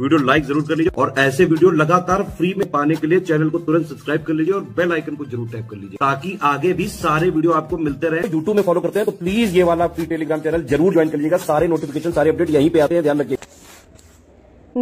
video like जरूर कर लीजिए और ऐसे वीडियो लगातार फ्री में पाने के लिए चैनल को तुरंत सब्सक्राइब कर लीजिए और बेल आइकन को जरूर टैप कर लीजिए ताकि आगे भी सारे वीडियो आपको मिलते रहे यूट्यूब में फॉलो करते हैं तो प्लीज ये वाला फ्री टेलीग्राम चैनल जरूर ज्वाइन कर लीजिएगा सारे नोटिफिकेशन सारे अपडेट यहीं पे आते हैं ध्यान रखिए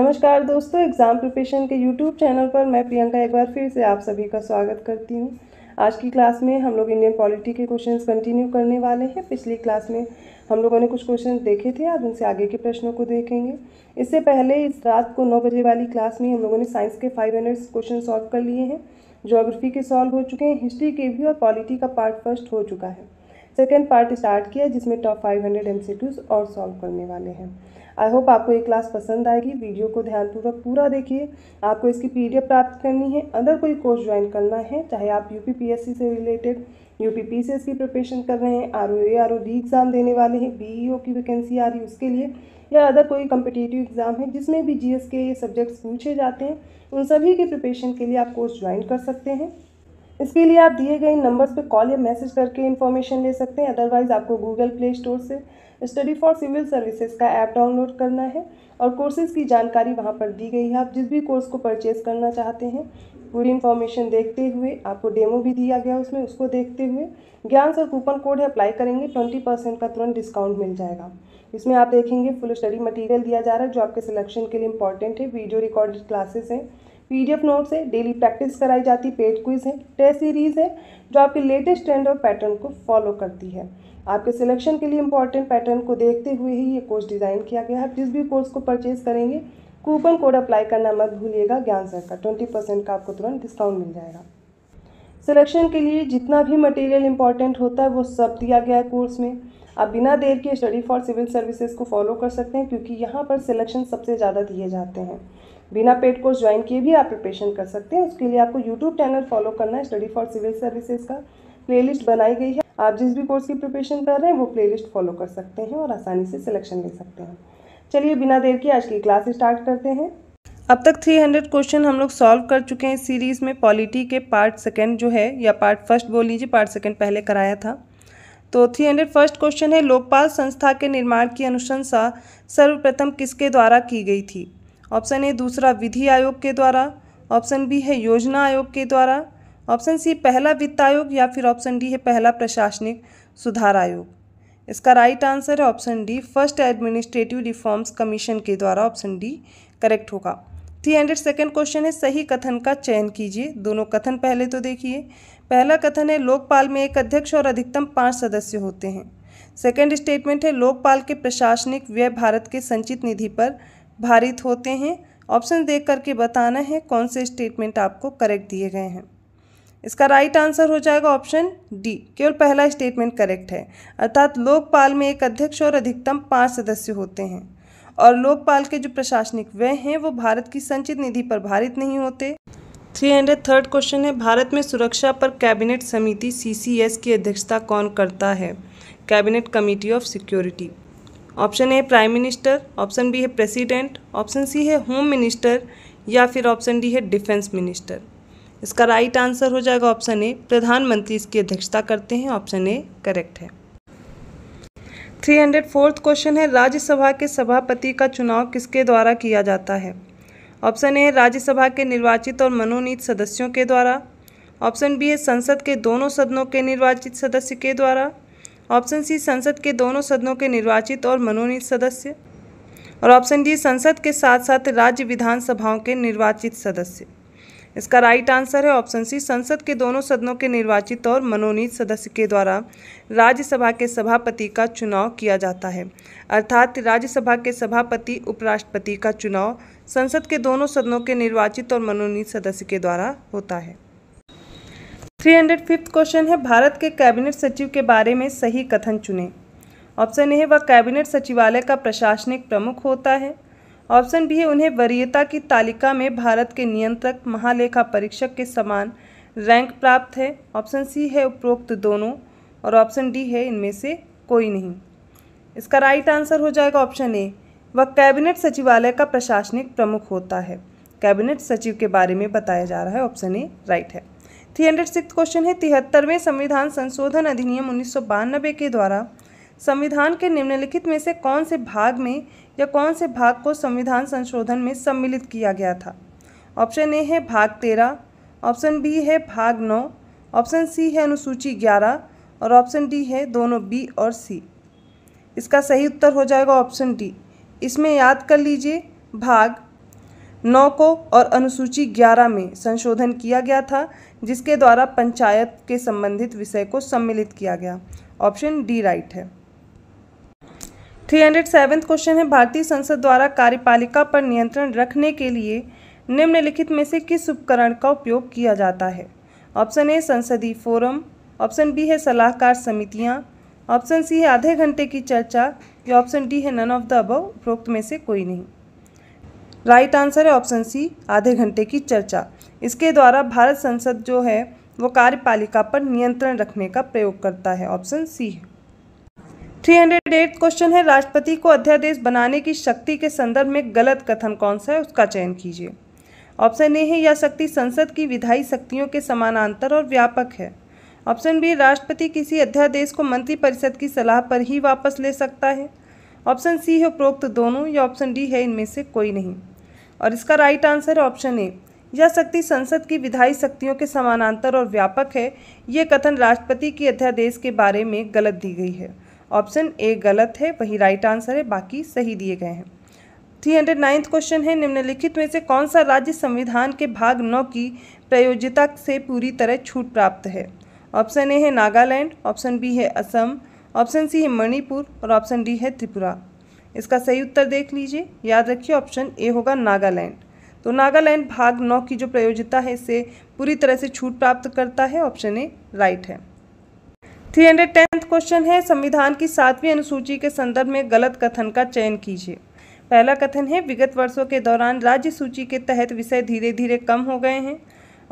नमस्कार दोस्तों एग्जाम प्रिपरेशन के यूट्यूब चैनल पर मैं प्रियंका एक बार फिर से आप सभी का स्वागत करती हूँ आज की क्लास में हम लोग इंडियन पॉलिटी के क्वेश्चंस कंटिन्यू करने वाले हैं पिछली क्लास में हम लोगों ने कुछ क्वेश्चन देखे थे आज उनसे आगे के प्रश्नों को देखेंगे इससे पहले इस रात को नौ बजे वाली क्लास में हम लोगों ने साइंस के फाइव हंड्रेड क्वेश्चन सॉल्व कर लिए हैं जोग्राफी के सॉल्व हो चुके हैं हिस्ट्री के भी और पॉलिटी का पार्ट फर्स्ट हो चुका है सेकेंड पार्ट स्टार्ट किया जिसमें टॉप फाइव हंड्रेड एम और सॉल्व करने वाले हैं आई होप आपको ये क्लास पसंद आएगी वीडियो को ध्यानपूर्वक पूरा देखिए आपको इसकी पीडीएफ प्राप्त करनी है अदर कोई कोर्स ज्वाइन करना है चाहे आप यूपीपीएससी से रिलेटेड सी एस की प्रिपरेशन कर रहे हैं R O A R O D exam देने वाले हैं ओ e की वैकेंसी आ रही है उसके लिए या अदर कोई कम्पिटेटिव एग्ज़ाम है जिसमें भी एस के सब्जेक्ट्स पूछे जाते हैं उन सभी के प्रिपरेशन के लिए आप कोर्स ज्वाइन कर सकते हैं इसके लिए आप दिए गए नंबर्स पर कॉल या मैसेज करके इन्फॉर्मेशन ले सकते हैं अदरवाइज़ आपको गूगल प्ले स्टोर से स्टडी फॉर सिविल सर्विसेज का ऐप डाउनलोड करना है और कोर्सेज़ की जानकारी वहाँ पर दी गई है आप जिस भी कोर्स को परचेज़ करना चाहते हैं पूरी इन्फॉर्मेशन देखते हुए आपको डेमो भी दिया गया उसमें उसको देखते हुए ज्ञान सर कूपन कोड है अप्लाई करेंगे ट्वेंटी परसेंट का तुरंत डिस्काउंट मिल जाएगा इसमें आप देखेंगे फुल स्टडी मटेरियल दिया जा रहा है जो आपके सिलेक्शन के लिए इंपॉर्टेंट है वीडियो रिकॉर्डेड क्लासेस हैं पीडीएफ नोट्स है डेली प्रैक्टिस कराई जाती पेड क्विज है टेस्ट सीरीज है जो आपके लेटेस्ट ट्रेंड और पैटर्न को फॉलो करती है आपके सिलेक्शन के लिए इंपॉर्टेंट पैटर्न को देखते हुए ही ये कोर्स डिज़ाइन किया गया है जिस भी कोर्स को परचेज करेंगे कूपन कोड अप्लाई करना मत भूलिएगा ज्ञान सर का ट्वेंटी परसेंट का आपको तुरंत डिस्काउंट मिल जाएगा सिलेक्शन के लिए जितना भी मटेरियल इंपॉर्टेंट होता है वो सब दिया गया है कोर्स में आप बिना देर के स्टडी फॉर सिविल सर्विसेज को फॉलो कर सकते हैं क्योंकि यहाँ पर सिलेक्शन सबसे ज़्यादा दिए जाते हैं बिना पेड कोर्स ज्वाइन किए भी आप प्रिपरेशन कर सकते हैं उसके लिए आपको यूट्यूब चैनल फॉलो करना है स्टडी फॉर सिविल सर्विसेज का प्लेलिस्ट बनाई गई है आप जिस भी कोर्स की प्रिपरेशन कर रहे हैं वो प्लेलिस्ट फॉलो कर सकते हैं और आसानी से सिलेक्शन ले सकते हैं चलिए बिना देर के आज की क्लास स्टार्ट करते हैं अब तक 300 क्वेश्चन हम लोग सॉल्व कर चुके हैं सीरीज़ में पॉलिटी के पार्ट सेकंड जो है या पार्ट फर्स्ट बोल लीजिए पार्ट सेकंड पहले कराया था तो 300 फर्स्ट क्वेश्चन है लोकपाल संस्था के निर्माण की अनुशंसा सर्वप्रथम किसके द्वारा की गई थी ऑप्शन ए दूसरा विधि आयोग के द्वारा ऑप्शन बी है योजना आयोग के द्वारा ऑप्शन सी पहला वित्त आयोग या फिर ऑप्शन डी है पहला प्रशासनिक सुधार आयोग इसका राइट आंसर है option D first administrative reforms commission के द्वारा ऑप्शन डी करेक्ट होगा थ्री हंड्रेड सेकेंड क्वेश्चन है सही कथन का चयन कीजिए दोनों कथन पहले तो देखिए पहला कथन है लोकपाल में एक अध्यक्ष और अधिकतम पाँच सदस्य होते हैं सेकेंड स्टेटमेंट है लोकपाल के प्रशासनिक व्यय भारत के संचित निधि पर भारित होते हैं ऑप्शन देख करके बताना है कौन से स्टेटमेंट आपको करेक्ट दिए गए हैं इसका राइट आंसर हो जाएगा ऑप्शन डी केवल पहला स्टेटमेंट करेक्ट है अर्थात लोकपाल में एक अध्यक्ष और अधिकतम पाँच सदस्य होते हैं और लोकपाल के जो प्रशासनिक व्यय हैं वो भारत की संचित निधि पर भारित नहीं होते थ्री हंड्रेड थर्ड क्वेश्चन है भारत में सुरक्षा पर कैबिनेट समिति सी की अध्यक्षता कौन करता है cabinet committee of security option A prime minister option B है प्रेसिडेंट ऑप्शन सी है होम मिनिस्टर या फिर ऑप्शन डी है डिफेंस मिनिस्टर इसका राइट आंसर हो जाएगा ऑप्शन ए प्रधानमंत्री इसकी अध्यक्षता करते हैं ऑप्शन ए करेक्ट है थ्री हंड्रेड फोर्थ क्वेश्चन है राज्यसभा के सभापति का चुनाव किसके द्वारा किया जाता है ऑप्शन ए है राज्यसभा के निर्वाचित और मनोनीत सदस्यों के द्वारा ऑप्शन बी है संसद के दोनों सदनों के निर्वाचित सदस्य के द्वारा ऑप्शन सी संसद के दोनों सदनों के निर्वाचित और मनोनीत सदस्य और ऑप्शन डी संसद के साथ साथ राज्य विधानसभाओं के निर्वाचित सदस्य इसका राइट आंसर है ऑप्शन सी संसद के दोनों सदनों के निर्वाचित और मनोनीत सदस्य के द्वारा राज्यसभा के सभापति का चुनाव किया जाता है अर्थात राज्यसभा के सभापति उपराष्ट्रपति का चुनाव संसद के दोनों सदनों के निर्वाचित और मनोनीत सदस्य के द्वारा होता है थ्री हंड्रेड फिफ्थ क्वेश्चन है भारत के कैबिनेट सचिव के बारे में सही कथन चुने ऑप्शन ए वह कैबिनेट सचिवालय का प्रशासनिक प्रमुख होता है ऑप्शन बी है उन्हें वरीयता की तालिका में भारत के नियंत्रक महालेखा परीक्षक के समान रैंक प्राप्त है ऑप्शन सी है उपरोक्त दोनों और ऑप्शन डी है इनमें से कोई नहीं इसका राइट आंसर हो जाएगा ऑप्शन ए वह कैबिनेट सचिवालय का प्रशासनिक प्रमुख होता है कैबिनेट सचिव के बारे में बताया जा रहा है ऑप्शन ए राइट है थ्री हंड्रेड सिक्स क्वेश्चन है तिहत्तरवें संविधान संशोधन अधिनियम उन्नीस के द्वारा संविधान के निम्नलिखित में से कौन से भाग में या कौन से भाग को संविधान संशोधन में सम्मिलित किया गया था ऑप्शन ए है भाग तेरह ऑप्शन बी है भाग नौ ऑप्शन सी है अनुसूची ग्यारह और ऑप्शन डी है दोनों बी और सी इसका सही उत्तर हो जाएगा ऑप्शन डी इसमें याद कर लीजिए भाग नौ को और अनुसूची ग्यारह में संशोधन किया गया था जिसके द्वारा पंचायत के संबंधित विषय को सम्मिलित किया गया ऑप्शन डी राइट है थ्री हंड्रेड सेवन क्वेश्चन है भारतीय संसद द्वारा कार्यपालिका पर नियंत्रण रखने के लिए निम्नलिखित में से किस उपकरण का उपयोग किया जाता है ऑप्शन ए संसदीय फोरम ऑप्शन बी है सलाहकार समितियाँ ऑप्शन सी है आधे घंटे की चर्चा या ऑप्शन डी है नन ऑफ द अबव उपरोक्त में से कोई नहीं राइट आंसर है ऑप्शन सी आधे घंटे की चर्चा इसके द्वारा भारत संसद जो है वो कार्यपालिका पर नियंत्रण रखने का प्रयोग करता है ऑप्शन सी है थ्री हंड्रेड क्वेश्चन है राष्ट्रपति को अध्यादेश बनाने की शक्ति के संदर्भ में गलत कथन कौन सा है उसका चयन कीजिए ऑप्शन ए है यह शक्ति संसद की विधायी शक्तियों के समानांतर और व्यापक है ऑप्शन बी राष्ट्रपति किसी अध्यादेश को मंत्रिपरिषद की सलाह पर ही वापस ले सकता है ऑप्शन सी है उपरोक्त दोनों या ऑप्शन डी है इनमें से कोई नहीं और इसका राइट आंसर है ऑप्शन ए यह शक्ति संसद की विधायी शक्तियों के समानांतर और व्यापक है ये कथन राष्ट्रपति की अध्यादेश के बारे में गलत दी गई है ऑप्शन ए गलत है वही राइट आंसर है बाकी सही दिए गए हैं थ्री हंड्रेड नाइन्थ क्वेश्चन है निम्नलिखित में से कौन सा राज्य संविधान के भाग नौ की प्रयोजिता से पूरी तरह छूट प्राप्त है ऑप्शन ए है नागालैंड ऑप्शन बी है असम ऑप्शन सी है मणिपुर और ऑप्शन डी है त्रिपुरा इसका सही उत्तर देख लीजिए याद रखिए ऑप्शन ए होगा नागालैंड तो नागालैंड भाग नौ की जो प्रयोजिता है इसे पूरी तरह से छूट प्राप्त करता है ऑप्शन ए राइट है थ्री हंड्रेड टेन क्वेश्चन है संविधान की सातवीं अनुसूची के संदर्भ में गलत कथन का चयन कीजिए पहला कथन है विगत वर्षों के दौरान राज्य सूची के तहत विषय धीरे धीरे कम हो गए हैं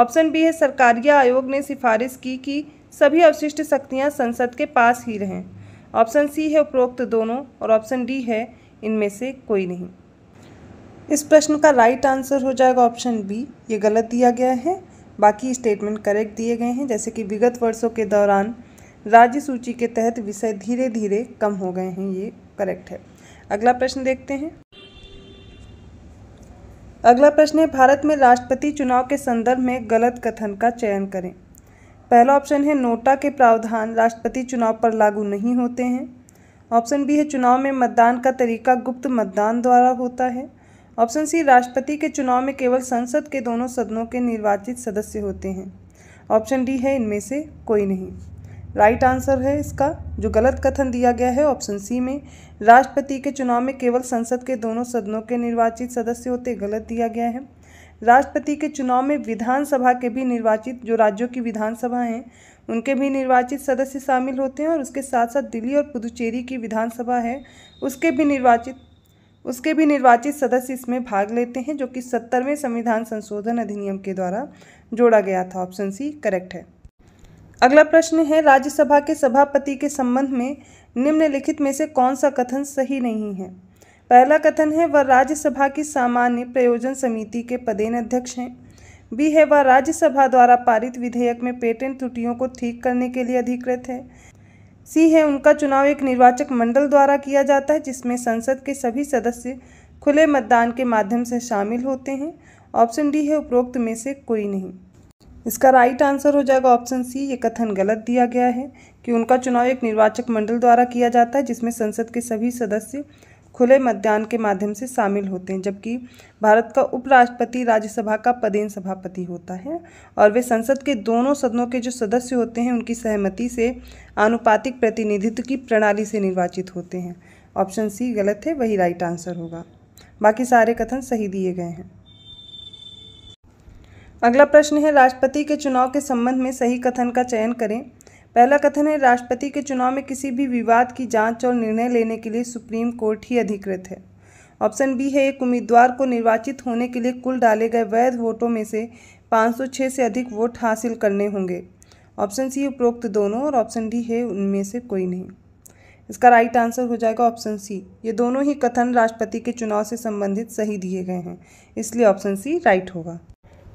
ऑप्शन बी है सरकारिया आयोग ने सिफारिश की कि सभी अवशिष्ट शक्तियाँ संसद के पास ही रहें ऑप्शन सी है उपरोक्त दोनों और ऑप्शन डी है इनमें से कोई नहीं इस प्रश्न का राइट आंसर हो जाएगा ऑप्शन बी ये गलत दिया गया है बाकी स्टेटमेंट करेक्ट दिए गए हैं जैसे कि विगत वर्षों के दौरान राज्य सूची के तहत विषय धीरे धीरे कम हो गए हैं ये करेक्ट है अगला प्रश्न देखते हैं अगला प्रश्न है भारत में राष्ट्रपति चुनाव के संदर्भ में गलत कथन का चयन करें पहला ऑप्शन है नोटा के प्रावधान राष्ट्रपति चुनाव पर लागू नहीं होते हैं ऑप्शन बी है चुनाव में मतदान का तरीका गुप्त मतदान द्वारा होता है ऑप्शन सी राष्ट्रपति के चुनाव में केवल संसद के दोनों सदनों के निर्वाचित सदस्य होते हैं ऑप्शन डी है इनमें से कोई नहीं राइट आंसर है इसका जो गलत कथन दिया गया है ऑप्शन सी में राष्ट्रपति के चुनाव में केवल संसद के दोनों सदनों के निर्वाचित सदस्य होते गलत दिया गया है राष्ट्रपति के चुनाव में विधानसभा के भी निर्वाचित जो राज्यों की विधानसभा हैं उनके भी निर्वाचित सदस्य शामिल होते हैं और उसके साथ साथ दिल्ली और पुदुचेरी की विधानसभा है उसके भी निर्वाचित उसके भी निर्वाचित सदस्य इसमें भाग लेते हैं जो कि सत्तरवें संविधान संशोधन अधिनियम के द्वारा जोड़ा गया था ऑप्शन सी करेक्ट है अगला प्रश्न है राज्यसभा के सभापति के संबंध में निम्नलिखित में से कौन सा कथन सही नहीं है पहला कथन है वह राज्यसभा की सामान्य प्रयोजन समिति के पदेन अध्यक्ष हैं बी है वह राज्यसभा द्वारा पारित विधेयक में पेटेंट त्रुटियों को ठीक करने के लिए अधिकृत है सी है उनका चुनाव एक निर्वाचक मंडल द्वारा किया जाता है जिसमें संसद के सभी सदस्य खुले मतदान के माध्यम से शामिल होते हैं ऑप्शन डी है उपरोक्त में से कोई नहीं इसका राइट आंसर हो जाएगा ऑप्शन सी ये कथन गलत दिया गया है कि उनका चुनाव एक निर्वाचक मंडल द्वारा किया जाता है जिसमें संसद के सभी सदस्य खुले मतदान के माध्यम से शामिल होते हैं जबकि भारत का उपराष्ट्रपति राज्यसभा का पदेन सभापति होता है और वे संसद के दोनों सदनों के जो सदस्य होते हैं उनकी सहमति से आनुपातिक प्रतिनिधित्व की प्रणाली से निर्वाचित होते हैं ऑप्शन सी गलत है वही राइट आंसर होगा बाकी सारे कथन सही दिए गए हैं अगला प्रश्न है राष्ट्रपति के चुनाव के संबंध में सही कथन का चयन करें पहला कथन है राष्ट्रपति के चुनाव में किसी भी विवाद की जांच और निर्णय लेने के लिए सुप्रीम कोर्ट ही अधिकृत है ऑप्शन बी है एक उम्मीदवार को निर्वाचित होने के लिए कुल डाले गए वैध वोटों में से 506 से अधिक वोट हासिल करने होंगे ऑप्शन सी उपरोक्त दोनों और ऑप्शन डी है उनमें से कोई नहीं इसका राइट आंसर हो जाएगा ऑप्शन सी ये दोनों ही कथन राष्ट्रपति के चुनाव से संबंधित सही दिए गए हैं इसलिए ऑप्शन सी राइट होगा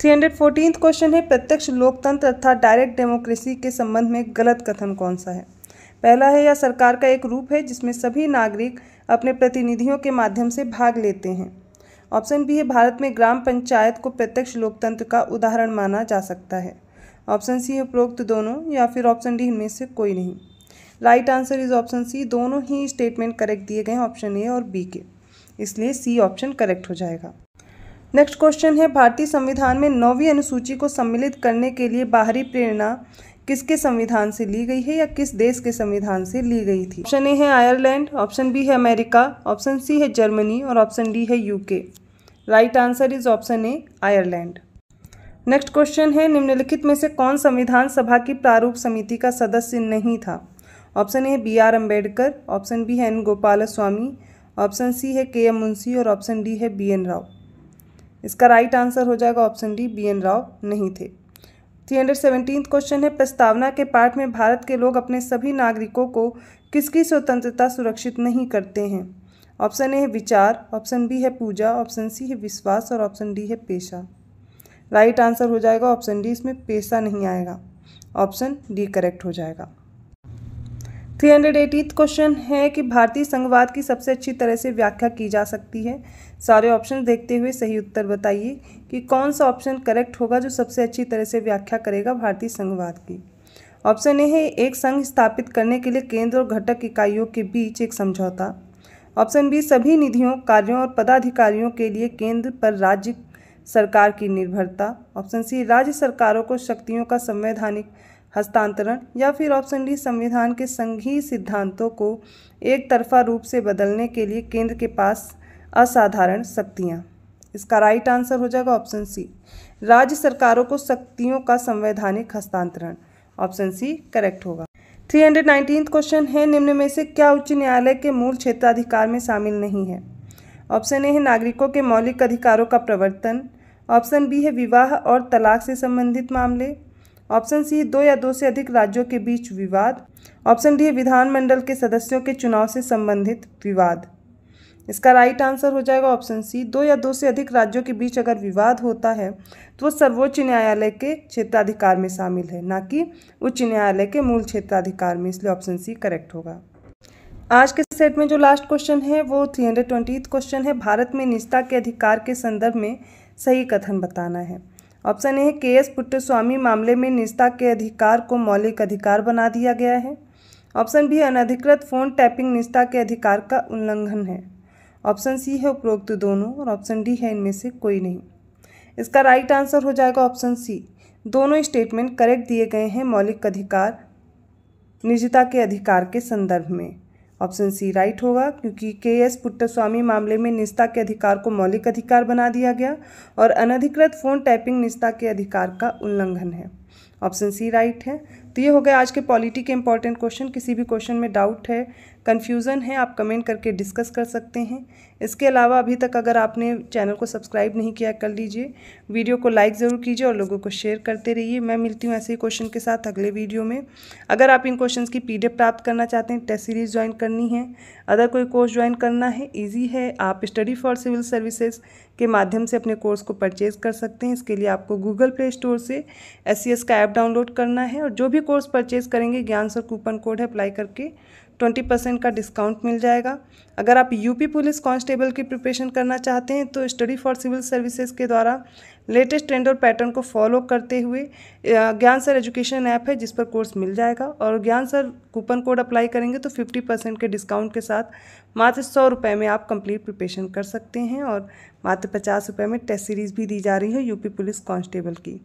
थ्री हंड्रेड फोर्टीन क्वेश्चन है प्रत्यक्ष लोकतंत्र तथा डायरेक्ट डेमोक्रेसी के संबंध में गलत कथन कौन सा है पहला है यह सरकार का एक रूप है जिसमें सभी नागरिक अपने प्रतिनिधियों के माध्यम से भाग लेते हैं ऑप्शन बी है भारत में ग्राम पंचायत को प्रत्यक्ष लोकतंत्र का उदाहरण माना जा सकता है ऑप्शन सी है उपरोक्त दोनों या फिर ऑप्शन डी इनमें से कोई नहीं right answer is option C दोनों ही स्टेटमेंट करेक्ट दिए गए हैं ऑप्शन ए और बी के इसलिए सी ऑप्शन करेक्ट हो जाएगा नेक्स्ट क्वेश्चन है भारतीय संविधान में नौवीं अनुसूची को सम्मिलित करने के लिए बाहरी प्रेरणा किसके संविधान से ली गई है या किस देश के संविधान से ली गई थी ऑप्शन ए है आयरलैंड ऑप्शन बी है अमेरिका ऑप्शन सी है जर्मनी और ऑप्शन डी है UK right answer is option A Ireland next question है निम्नलिखित में से कौन संविधान सभा की प्रारूप समिति का सदस्य नहीं था ऑप्शन ए है B R Ambedkar option B है N Gopal Swami option C है के एम मुंशी और ऑप्शन डी है बी एन राव इसका राइट आंसर हो जाएगा option D B N Rao नहीं थे थ्री हंड्रेड सेवेंटीन क्वेश्चन है प्रस्तावना के पाठ में भारत के लोग अपने सभी नागरिकों को किसकी स्वतंत्रता सुरक्षित नहीं करते हैं ऑप्शन ए है विचार ऑप्शन बी है पूजा ऑप्शन सी है विश्वास और ऑप्शन डी है पेशा राइट आंसर हो जाएगा ऑप्शन डी इसमें पेशा नहीं आएगा ऑप्शन डी करेक्ट हो जाएगा थ्री हंड्रेड एटीथ क्वेश्चन है कि भारतीय संघवाद की सबसे अच्छी तरह से व्याख्या की जा सकती है सारे ऑप्शन देखते हुए सही उत्तर बताइए कि कौन सा ऑप्शन करेक्ट होगा जो सबसे अच्छी तरह से व्याख्या करेगा भारतीय संघवाद की ऑप्शन ए है एक संघ स्थापित करने के लिए केंद्र और घटक इकाइयों के बीच एक समझौता ऑप्शन बी सभी निधियों कार्यों और पदाधिकारियों के लिए केंद्र पर राज्य सरकार की निर्भरता ऑप्शन सी राज्य सरकारों को शक्तियों का संवैधानिक हस्तांतरण या फिर ऑप्शन डी संविधान के संघीय सिद्धांतों को एक तरफा रूप से बदलने के लिए केंद्र के पास असाधारण शक्तियाँ इसका राइट आंसर हो जाएगा ऑप्शन सी राज्य सरकारों को शक्तियों का संवैधानिक हस्तांतरण ऑप्शन सी करेक्ट होगा थ्री हंड्रेड नाइनटीन क्वेश्चन है निम्न में से क्या उच्च न्यायालय के मूल क्षेत्राधिकार में शामिल नहीं है ऑप्शन ए है नागरिकों के मौलिक अधिकारों का प्रवर्तन ऑप्शन बी है विवाह और तलाक से संबंधित मामले ऑप्शन सी दो या दो से अधिक राज्यों के बीच विवाद ऑप्शन डी विधानमंडल के सदस्यों के चुनाव से संबंधित विवाद इसका राइट आंसर हो जाएगा ऑप्शन सी दो या दो से अधिक राज्यों के बीच अगर विवाद होता है तो वो सर्वोच्च न्यायालय के क्षेत्राधिकार में शामिल है ना कि उच्च न्यायालय के मूल क्षेत्राधिकार में इसलिए ऑप्शन सी करेक्ट होगा आज के सेट में जो लास्ट क्वेश्चन है वो थ्री हंड्रेड ट्वेंटी क्वेश्चन है भारत में निष्ठा के अधिकार के संदर्भ में सही कथन बताना है ऑप्शन ए है के एस पुट्टस्वामी मामले में निजता के अधिकार को मौलिक अधिकार बना दिया गया है ऑप्शन बी अनधिकृत फ़ोन टैपिंग निजता के अधिकार का उल्लंघन है ऑप्शन सी है उपरोक्त दोनों और ऑप्शन डी है इनमें से कोई नहीं इसका राइट आंसर हो जाएगा ऑप्शन सी दोनों स्टेटमेंट करेक्ट दिए गए हैं मौलिक अधिकार निजता के अधिकार के संदर्भ में ऑप्शन सी राइट होगा क्योंकि के एस पुट्टस्वामी मामले में निस्ता के अधिकार को मौलिक अधिकार बना दिया गया और अनधिकृत फ़ोन टाइपिंग निस्ता के अधिकार का उल्लंघन है ऑप्शन सी राइट है तो ये हो गया आज के पॉलिटी के इंपॉर्टेंट क्वेश्चन किसी भी क्वेश्चन में डाउट है कन्फ्यूज़न है आप कमेंट करके डिस्कस कर सकते हैं इसके अलावा अभी तक अगर आपने चैनल को सब्सक्राइब नहीं किया कर लीजिए वीडियो को लाइक ज़रूर कीजिए और लोगों को शेयर करते रहिए मैं मिलती हूँ ऐसे ही क्वेश्चन के साथ अगले वीडियो में अगर आप इन क्वेश्चन की पी प्राप्त करना चाहते हैं टेस्ट सीरीज़ ज्वाइन करनी है अदर कोई कोर्स ज्वाइन करना है ईजी है आप स्टडी फॉर सिविल सर्विसेज के माध्यम से अपने कोर्स को परचेज कर सकते हैं इसके लिए आपको गूगल प्ले स्टोर से एस का ऐप डाउनलोड करना है और जो भी कोर्स परचेज करेंगे ज्ञान सर कूपन कोड है अप्लाई करके ट्वेंटी परसेंट का डिस्काउंट मिल जाएगा अगर आप यूपी पुलिस कांस्टेबल की प्रिपरेशन करना चाहते हैं तो स्टडी फॉर सिविल सर्विसेज के द्वारा लेटेस्ट ट्रेंड और पैटर्न को फॉलो करते हुए ज्ञान सर एजुकेशन ऐप है जिस पर कोर्स मिल जाएगा और ज्ञान सर कूपन कोड अप्लाई करेंगे तो फिफ्टी परसेंट के डिस्काउंट के साथ मात्र सौ रुपये में आप कंप्लीट प्रिपरेशन कर सकते हैं और मात्र पचास रुपये में टेस्ट सीरीज़ भी दी जा रही है यूपी पुलिस कांस्टेबल की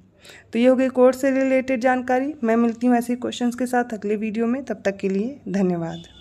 तो ये हो गई कोर्स से रिलेटेड जानकारी मैं मिलती हूँ ऐसे क्वेश्चंस के साथ अगले वीडियो में तब तक के लिए धन्यवाद